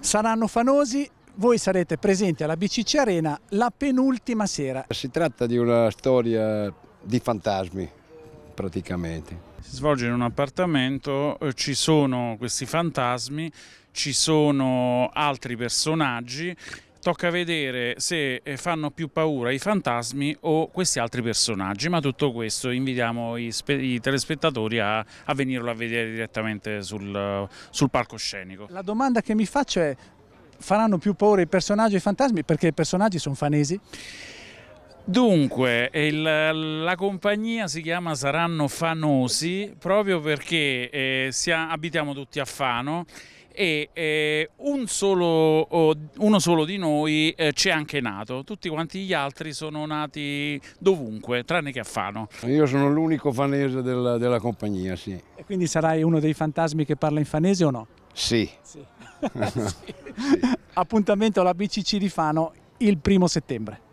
Saranno Fanosi, voi sarete presenti alla BCC Arena la penultima sera. Si tratta di una storia di fantasmi praticamente. Si svolge in un appartamento, eh, ci sono questi fantasmi, ci sono altri personaggi tocca vedere se eh, fanno più paura i fantasmi o questi altri personaggi, ma tutto questo invitiamo i, i telespettatori a, a, venirlo a vedere direttamente sul, sul palcoscenico. La domanda che mi faccio è, faranno più paura i personaggi e i fantasmi perché i personaggi sono fanesi? Dunque, il, la compagnia si chiama Saranno Fanosi proprio perché eh, ha, abitiamo tutti a Fano e eh, un solo oh, uno solo di noi eh, c'è anche nato, tutti quanti gli altri sono nati dovunque, tranne che a Fano. Io sono l'unico fanese della, della compagnia, sì. E quindi sarai uno dei fantasmi che parla in fanese o no? Sì. sì. sì. Appuntamento alla BCC di Fano il primo settembre.